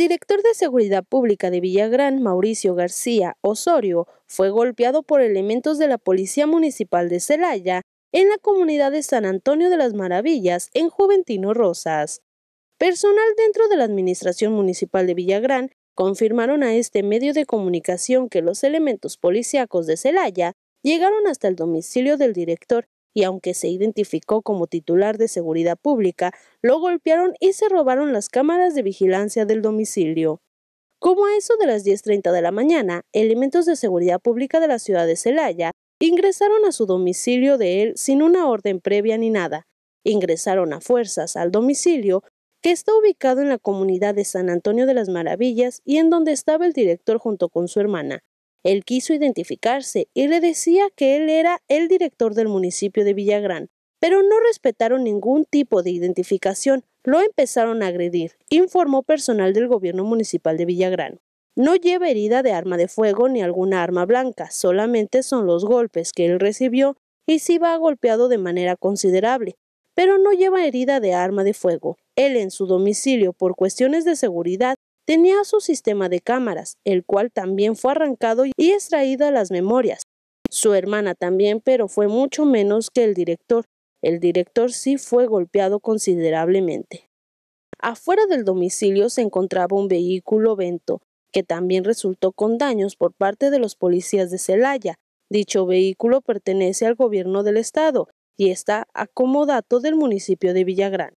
director de Seguridad Pública de Villagrán, Mauricio García Osorio, fue golpeado por elementos de la Policía Municipal de Celaya en la comunidad de San Antonio de las Maravillas, en Juventino Rosas. Personal dentro de la Administración Municipal de Villagrán confirmaron a este medio de comunicación que los elementos policíacos de Celaya llegaron hasta el domicilio del director y aunque se identificó como titular de seguridad pública, lo golpearon y se robaron las cámaras de vigilancia del domicilio. Como a eso de las 10.30 de la mañana, elementos de seguridad pública de la ciudad de Celaya ingresaron a su domicilio de él sin una orden previa ni nada. Ingresaron a fuerzas al domicilio, que está ubicado en la comunidad de San Antonio de las Maravillas y en donde estaba el director junto con su hermana. Él quiso identificarse y le decía que él era el director del municipio de Villagrán, pero no respetaron ningún tipo de identificación, lo empezaron a agredir, informó personal del gobierno municipal de Villagrán. No lleva herida de arma de fuego ni alguna arma blanca, solamente son los golpes que él recibió y sí va golpeado de manera considerable, pero no lleva herida de arma de fuego. Él en su domicilio, por cuestiones de seguridad, tenía su sistema de cámaras, el cual también fue arrancado y extraído a las memorias. Su hermana también, pero fue mucho menos que el director. El director sí fue golpeado considerablemente. Afuera del domicilio se encontraba un vehículo Vento, que también resultó con daños por parte de los policías de Celaya. Dicho vehículo pertenece al gobierno del estado y está acomodado del municipio de Villagrán.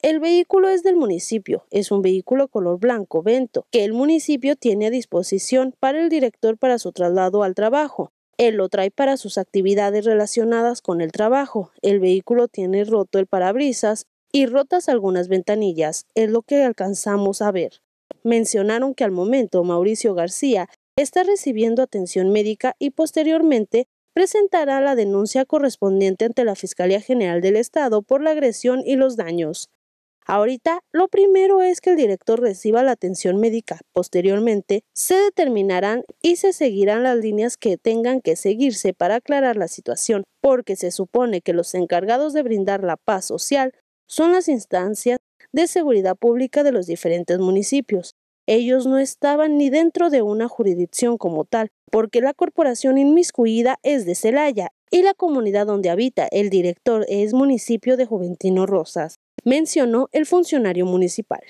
El vehículo es del municipio, es un vehículo color blanco vento que el municipio tiene a disposición para el director para su traslado al trabajo. Él lo trae para sus actividades relacionadas con el trabajo. El vehículo tiene roto el parabrisas y rotas algunas ventanillas, es lo que alcanzamos a ver. Mencionaron que al momento Mauricio García está recibiendo atención médica y posteriormente presentará la denuncia correspondiente ante la Fiscalía General del Estado por la agresión y los daños. Ahorita, lo primero es que el director reciba la atención médica. Posteriormente, se determinarán y se seguirán las líneas que tengan que seguirse para aclarar la situación, porque se supone que los encargados de brindar la paz social son las instancias de seguridad pública de los diferentes municipios. Ellos no estaban ni dentro de una jurisdicción como tal, porque la corporación inmiscuida es de Celaya y la comunidad donde habita el director es municipio de Juventino Rosas mencionó el funcionario municipal.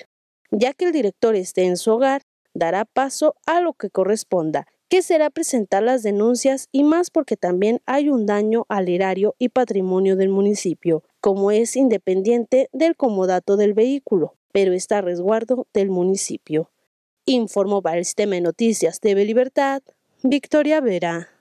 Ya que el director esté en su hogar, dará paso a lo que corresponda, que será presentar las denuncias y más porque también hay un daño al erario y patrimonio del municipio, como es independiente del comodato del vehículo, pero está a resguardo del municipio. Informó para el sistema de noticias TV Libertad, Victoria Vera.